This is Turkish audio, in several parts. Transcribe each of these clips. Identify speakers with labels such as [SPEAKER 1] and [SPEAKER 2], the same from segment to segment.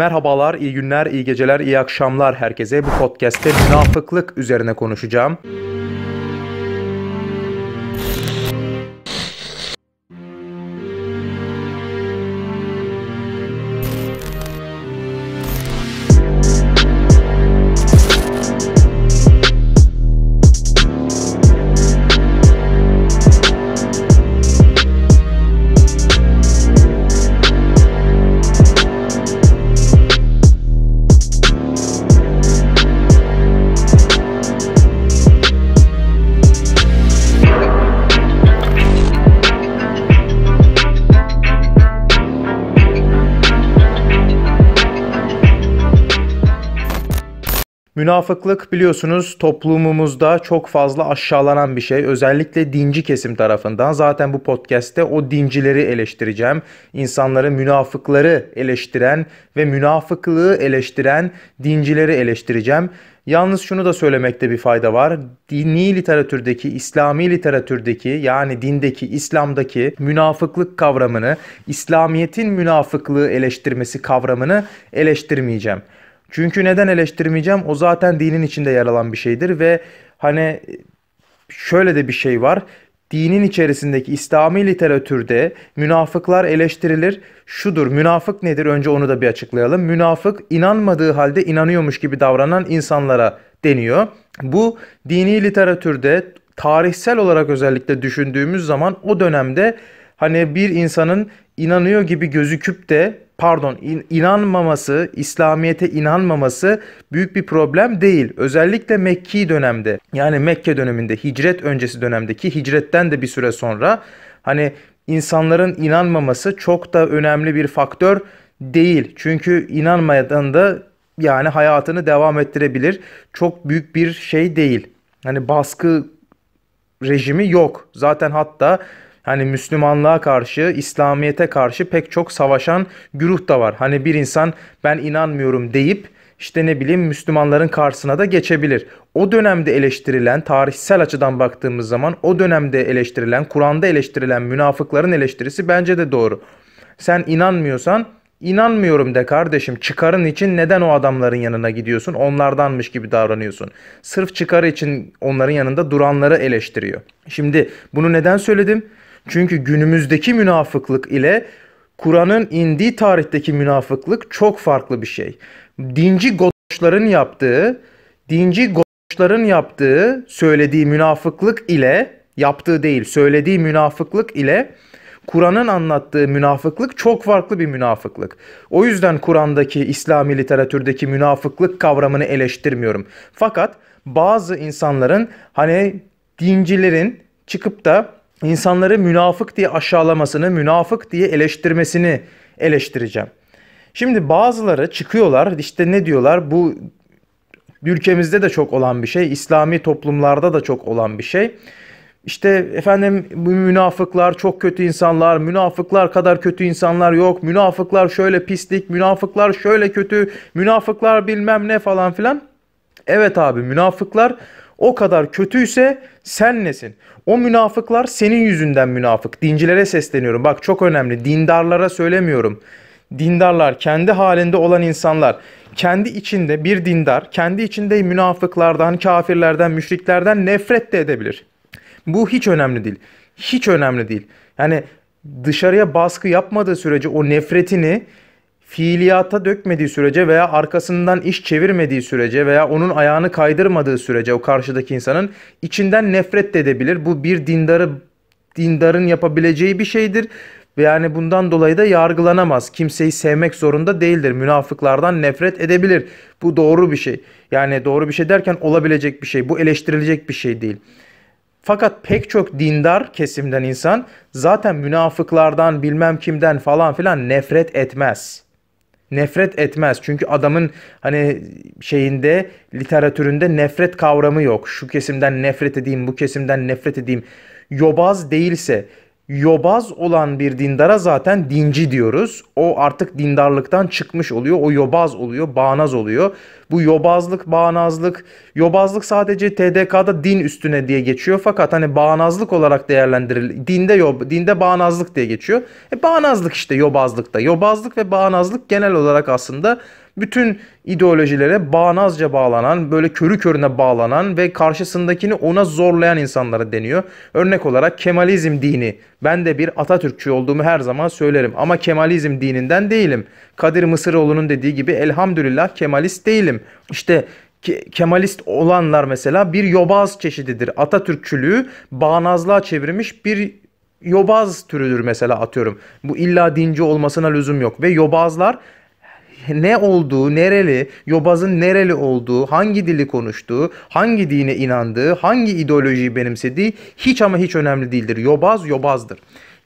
[SPEAKER 1] Merhabalar, iyi günler, iyi geceler, iyi akşamlar herkese. Bu podcast'te münafıklık üzerine konuşacağım. Münafıklık biliyorsunuz toplumumuzda çok fazla aşağılanan bir şey. Özellikle dinci kesim tarafından. Zaten bu podcast'te o dincileri eleştireceğim. İnsanları, münafıkları eleştiren ve münafıklığı eleştiren dincileri eleştireceğim. Yalnız şunu da söylemekte bir fayda var. Dini literatürdeki, İslami literatürdeki yani dindeki, İslam'daki münafıklık kavramını, İslamiyet'in münafıklığı eleştirmesi kavramını eleştirmeyeceğim. Çünkü neden eleştirmeyeceğim? O zaten dinin içinde yer alan bir şeydir ve hani şöyle de bir şey var. Dinin içerisindeki İslami literatürde münafıklar eleştirilir. Şudur, münafık nedir? Önce onu da bir açıklayalım. Münafık inanmadığı halde inanıyormuş gibi davranan insanlara deniyor. Bu dini literatürde tarihsel olarak özellikle düşündüğümüz zaman o dönemde hani bir insanın inanıyor gibi gözüküp de pardon in, inanmaması, İslamiyete inanmaması büyük bir problem değil. Özellikle Mekki dönemde yani Mekke döneminde hicret öncesi dönemdeki hicretten de bir süre sonra hani insanların inanmaması çok da önemli bir faktör değil. Çünkü inanmayan da yani hayatını devam ettirebilir. Çok büyük bir şey değil. Hani baskı rejimi yok. Zaten hatta hani Müslümanlığa karşı, İslamiyete karşı pek çok savaşan güruh da var. Hani bir insan ben inanmıyorum deyip işte ne bileyim Müslümanların karşısına da geçebilir. O dönemde eleştirilen, tarihsel açıdan baktığımız zaman o dönemde eleştirilen, Kur'an'da eleştirilen münafıkların eleştirisi bence de doğru. Sen inanmıyorsan inanmıyorum de kardeşim çıkarın için neden o adamların yanına gidiyorsun onlardanmış gibi davranıyorsun. Sırf çıkar için onların yanında duranları eleştiriyor. Şimdi bunu neden söyledim? Çünkü günümüzdeki münafıklık ile Kur'an'ın indiği tarihteki münafıklık çok farklı bir şey. Dinci godoşların yaptığı, dinci godoşların yaptığı, söylediği münafıklık ile, yaptığı değil, söylediği münafıklık ile Kur'an'ın anlattığı münafıklık çok farklı bir münafıklık. O yüzden Kur'an'daki İslami literatürdeki münafıklık kavramını eleştirmiyorum. Fakat bazı insanların hani dincilerin çıkıp da insanları münafık diye aşağılamasını, münafık diye eleştirmesini eleştireceğim. Şimdi bazıları çıkıyorlar işte ne diyorlar bu ülkemizde de çok olan bir şey, İslami toplumlarda da çok olan bir şey. İşte efendim bu münafıklar çok kötü insanlar, münafıklar kadar kötü insanlar yok, münafıklar şöyle pislik, münafıklar şöyle kötü, münafıklar bilmem ne falan filan. Evet abi münafıklar o kadar kötüyse sen nesin? O münafıklar senin yüzünden münafık. Dincilere sesleniyorum. Bak çok önemli. Dindarlara söylemiyorum. Dindarlar kendi halinde olan insanlar kendi içinde bir dindar kendi içinde münafıklardan, kafirlerden, müşriklerden nefret de edebilir. Bu hiç önemli değil. Hiç önemli değil. Yani dışarıya baskı yapmadığı sürece o nefretini fiiliyata dökmediği sürece veya arkasından iş çevirmediği sürece veya onun ayağını kaydırmadığı sürece o karşıdaki insanın içinden nefret de edebilir. Bu bir dindarı dindarın yapabileceği bir şeydir. Yani bundan dolayı da yargılanamaz. Kimseyi sevmek zorunda değildir. Münafıklardan nefret edebilir. Bu doğru bir şey. Yani doğru bir şey derken olabilecek bir şey. Bu eleştirilecek bir şey değil. Fakat pek çok dindar kesimden insan zaten münafıklardan bilmem kimden falan filan nefret etmez.'' nefret etmez. Çünkü adamın hani şeyinde literatüründe nefret kavramı yok. Şu kesimden nefret edeyim, bu kesimden nefret edeyim. Yobaz değilse yobaz olan bir dindara zaten dinci diyoruz. O artık dindarlıktan çıkmış oluyor. O yobaz oluyor, bağnaz oluyor. Bu yobazlık, bağnazlık, yobazlık sadece TDK'da din üstüne diye geçiyor. Fakat hani bağnazlık olarak değerlendirilir. dinde yob dinde bağnazlık diye geçiyor. E bağnazlık işte yobazlıkta. Yobazlık ve bağnazlık genel olarak aslında bütün ideolojilere bağnazca bağlanan, böyle körü körüne bağlanan ve karşısındakini ona zorlayan insanlara deniyor. Örnek olarak Kemalizm dini. Ben de bir Atatürkçü olduğumu her zaman söylerim ama Kemalizm dininden değilim. Kadir Mısıroğlu'nun dediği gibi elhamdülillah Kemalist değilim. İşte Kemalist olanlar mesela bir yobaz çeşididir. Atatürkçülüğü bağnazlığa çevirmiş bir yobaz türüdür mesela atıyorum. Bu illa dinci olmasına lüzum yok ve yobazlar ne olduğu, nereli, yobazın nereli olduğu, hangi dili konuştuğu, hangi dine inandığı, hangi ideolojiyi benimsediği hiç ama hiç önemli değildir. Yobaz yobazdır.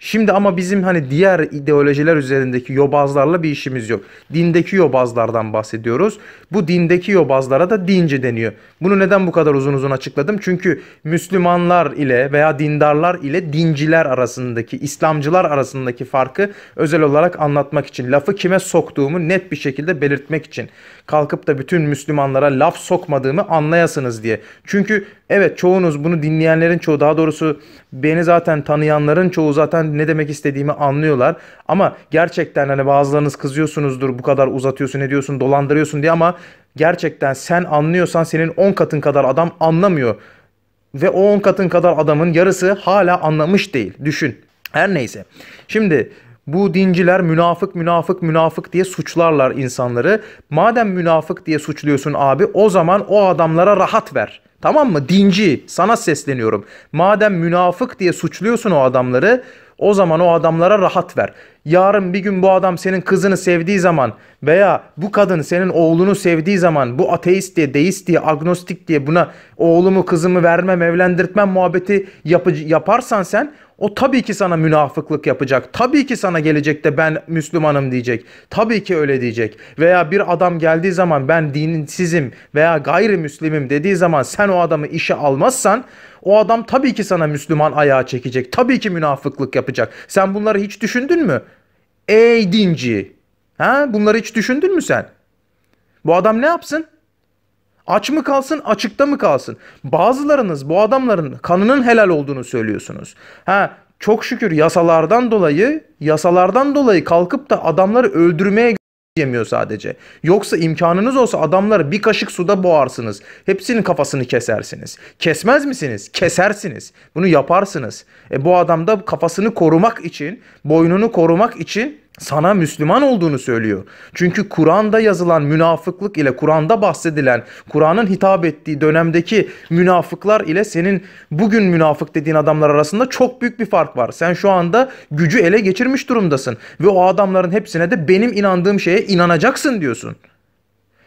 [SPEAKER 1] Şimdi ama bizim hani diğer ideolojiler üzerindeki yobazlarla bir işimiz yok. Dindeki yobazlardan bahsediyoruz. Bu dindeki yobazlara da dinci deniyor. Bunu neden bu kadar uzun uzun açıkladım? Çünkü Müslümanlar ile veya dindarlar ile dinciler arasındaki, İslamcılar arasındaki farkı özel olarak anlatmak için, lafı kime soktuğumu net bir şekilde belirtmek için, kalkıp da bütün Müslümanlara laf sokmadığımı anlayasınız diye. Çünkü Evet çoğunuz bunu dinleyenlerin çoğu daha doğrusu beni zaten tanıyanların çoğu zaten ne demek istediğimi anlıyorlar. Ama gerçekten hani bazılarınız kızıyorsunuzdur bu kadar uzatıyorsun ne diyorsun dolandırıyorsun diye ama gerçekten sen anlıyorsan senin 10 katın kadar adam anlamıyor. Ve o 10 katın kadar adamın yarısı hala anlamış değil. Düşün. Her neyse. Şimdi bu dinciler münafık münafık münafık diye suçlarlar insanları. Madem münafık diye suçluyorsun abi o zaman o adamlara rahat ver. Tamam mı? Dinci. Sana sesleniyorum. Madem münafık diye suçluyorsun o adamları o zaman o adamlara rahat ver. Yarın bir gün bu adam senin kızını sevdiği zaman veya bu kadın senin oğlunu sevdiği zaman bu ateist diye, deist diye, agnostik diye buna oğlumu kızımı vermem, evlendirtmem muhabbeti yapı, yaparsan sen o tabii ki sana münafıklık yapacak. Tabii ki sana gelecekte ben Müslümanım diyecek. Tabii ki öyle diyecek. Veya bir adam geldiği zaman ben dinsizim veya gayrimüslimim dediği zaman sen o adamı işe almazsan o adam tabii ki sana Müslüman ayağa çekecek. Tabii ki münafıklık yapacak. Sen bunları hiç düşündün mü? Ey dinci. Ha? Bunları hiç düşündün mü sen? Bu adam ne yapsın? Aç mı kalsın, açıkta mı kalsın? Bazılarınız bu adamların kanının helal olduğunu söylüyorsunuz. Ha, çok şükür yasalardan dolayı, yasalardan dolayı kalkıp da adamları öldürmeye yemiyor sadece. Yoksa imkanınız olsa adamları bir kaşık suda boğarsınız. Hepsinin kafasını kesersiniz. Kesmez misiniz? Kesersiniz. Bunu yaparsınız. E bu adam da kafasını korumak için, boynunu korumak için sana Müslüman olduğunu söylüyor. Çünkü Kur'an'da yazılan münafıklık ile Kur'an'da bahsedilen, Kur'an'ın hitap ettiği dönemdeki münafıklar ile senin bugün münafık dediğin adamlar arasında çok büyük bir fark var. Sen şu anda gücü ele geçirmiş durumdasın ve o adamların hepsine de benim inandığım şeye inanacaksın diyorsun.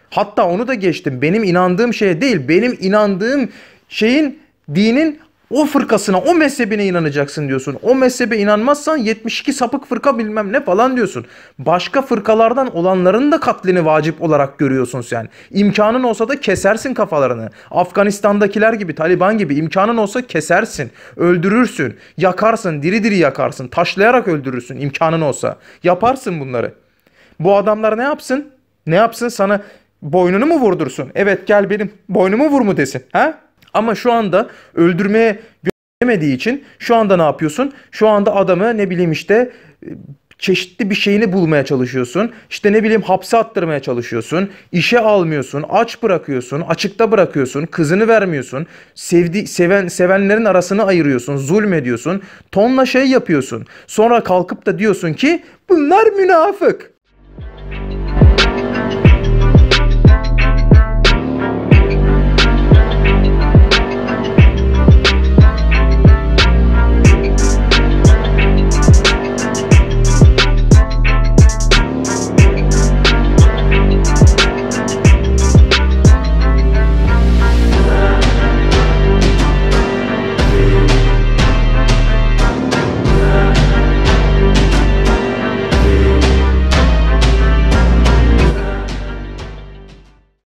[SPEAKER 1] Hatta onu da geçtim. Benim inandığım şeye değil, benim inandığım şeyin dinin o fırkasına, o mezhebine inanacaksın diyorsun. O mezhebe inanmazsan 72 sapık fırka bilmem ne falan diyorsun. Başka fırkalardan olanların da katlini vacip olarak görüyorsun sen. İmkanın olsa da kesersin kafalarını. Afganistan'dakiler gibi, Taliban gibi imkanın olsa kesersin. Öldürürsün, yakarsın, diri diri yakarsın. Taşlayarak öldürürsün imkanın olsa. Yaparsın bunları. Bu adamlar ne yapsın? Ne yapsın sana boynunu mu vurdursun? Evet gel benim boynumu vur mu desin. Ha? Ama şu anda öldürmeye göremediği için şu anda ne yapıyorsun? Şu anda adamı ne bileyim işte e, çeşitli bir şeyini bulmaya çalışıyorsun. İşte ne bileyim hapse attırmaya çalışıyorsun. İşe almıyorsun, aç bırakıyorsun, açıkta bırakıyorsun, kızını vermiyorsun. Sevdi seven sevenlerin arasını ayırıyorsun, zulmediyorsun. Tonla şey yapıyorsun. Sonra kalkıp da diyorsun ki bunlar münafık.